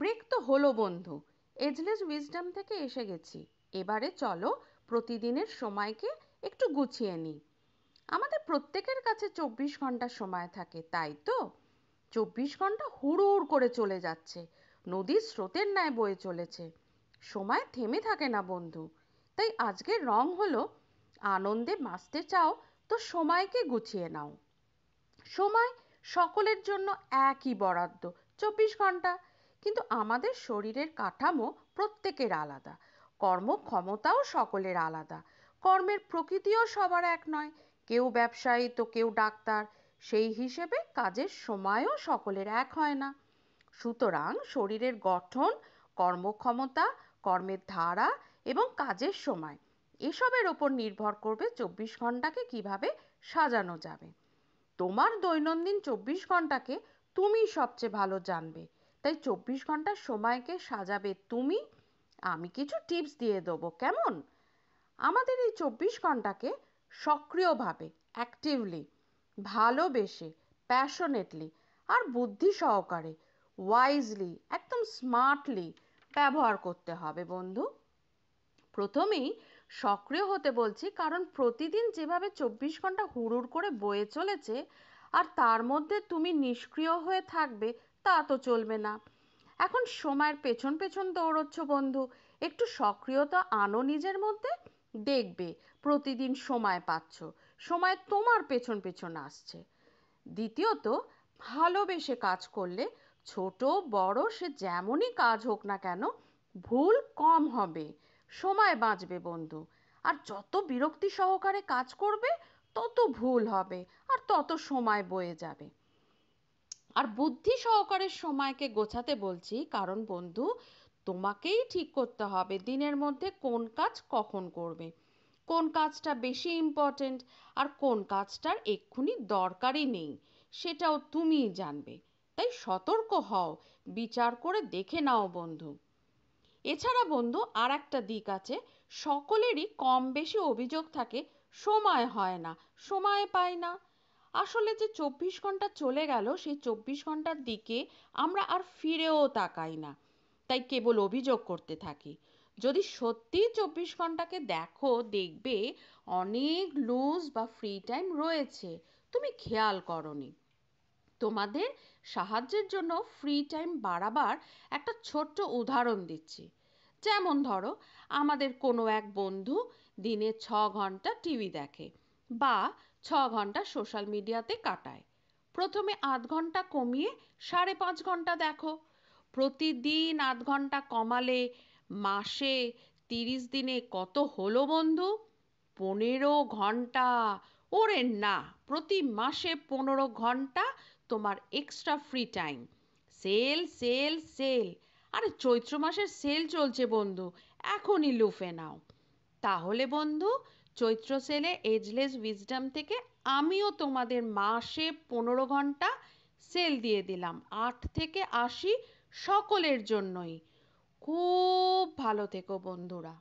break তো হলো বন্ধু এজলেস উইজডম থেকে এসে গেছি এবারে চলো প্রতিদিনের সময়কে একটু গুছিয়ে নিই আমাদের প্রত্যেকের কাছে চব্বিশ ঘন্টা সময় থাকে তাই তো চব্বিশ ঘন্টা হুড়ুড় করে চলে যাচ্ছে নদীর স্রোতের ন্যায় বয়ে চলেছে সময় থেমে থাকে না বন্ধু তাই আজকের রং হলো আনন্দে মাসতে চাও তো সময়কে গুছিয়ে নাও সময় সকলের জন্য একই বরাদ্দ চব্বিশ ঘন্টা কিন্তু আমাদের শরীরের কাঠামো প্রত্যেকের আলাদা কর্মক্ষমতাও সকলের আলাদা কর্মের প্রকৃতিও সবার এক নয় কেউ ব্যবসায়ী তো কেউ ডাক্তার সেই হিসেবে কাজের সময়ও সকলের এক হয় না সুতরাং শরীরের গঠন কর্মক্ষমতা কর্মের ধারা এবং কাজের সময় এসবের ওপর নির্ভর করবে চব্বিশ ঘন্টাকে কিভাবে সাজানো যাবে তোমার দৈনন্দিন চব্বিশ ঘন্টাকে তুমি সবচেয়ে ভালো জানবে তাই চব্বিশ ঘন্টা সময়কে সাজাবে তুমি আমি কিছু টিপস দিয়ে দেব কেমন আমাদের এই চব্বিশ ঘন্টাকে সক্রিয়ভাবে অ্যাক্টিভলি ভালোবেসে প্যাশনেটলি আর বুদ্ধি সহকারে ওয়াইজলি একদম স্মার্টলি ব্যবহার করতে হবে বন্ধু প্রথমেই সক্রিয় হতে বলছি কারণ প্রতিদিন যেভাবে চব্বিশ ঘন্টা হুড়ুর করে বয়ে চলেছে আর তার মধ্যে তুমি নিষ্ক্রিয় হয়ে থাকবে তা তো চলবে না এখন সময়ের পেছন পেছন দৌড়চ্ছ বন্ধু একটু সক্রিয়তা আনো নিজের মধ্যে দেখবে প্রতিদিন সময় পাচ্ছ সময় তোমার পেছন পেছন আসছে দ্বিতীয়ত ভালোবেসে কাজ করলে ছোট বড় সে যেমনই কাজ হোক না কেন ভুল কম হবে সময় বাঁচবে বন্ধু আর যত বিরক্তি সহকারে কাজ করবে তত ভুল হবে আর তত সময় বয়ে যাবে আর বুদ্ধি সহকারে সময়কে গোছাতে বলছি কারণ বন্ধু তোমাকেই ঠিক করতে হবে দিনের মধ্যে কোন কাজ কখন করবে কোন কাজটা বেশি ইম্পর্টেন্ট আর কোন কাজটার এক্ষুনি দরকারই নেই সেটাও তুমিই জানবে তাই সতর্ক হও বিচার করে দেখে নাও বন্ধু এছাড়া বন্ধু আর একটা দিক আছে সকলেরই কম বেশি অভিযোগ থাকে সময় হয় না সময় পাই না আসলে যে চব্বিশ ঘন্টা চলে গেল সেই চব্বিশ ঘন্টার দিকে আমরা আর ফিরেও তাকাই না তাই কেবল অভিযোগ করতে থাকি যদি সত্যি চব্বিশ ঘন্টাকে দেখো দেখবে অনেক লুজ বা ফ্রি টাইম রয়েছে তুমি খেয়াল করনি তোমাদের সাহায্যের জন্য ফ্রি টাইম বাড়াবার একটা ছোট্ট উদাহরণ দিচ্ছি যেমন ধরো আমাদের কোনো এক বন্ধু দিনে ছ ঘন্টা টিভি দেখে বা ছ ঘন্টা সোশ্যাল মিডিয়াতে কাটায় প্রথমে আধ ঘন্টা কমিয়ে সাড়ে পাঁচ ঘন্টা দেখো প্রতিদিন আধ ঘন্টা কমালে মাসে তিরিশ দিনে কত হলো বন্ধু পনেরো ঘন্টা ওরে না প্রতি মাসে পনেরো ঘন্টা তোমার extra free time sell sell sell আরে চৈত্র মাসের সেল চলছে বন্ধু এখনই লুফে নাও তাহলে বন্ধু চৈত্র সেলে এজলেস উইজডম থেকে আমিও তোমাদের মাসে পনেরো ঘন্টা সেল দিয়ে দিলাম আট থেকে আশি সকলের জন্যই খুব ভালো থেকো বন্ধুরা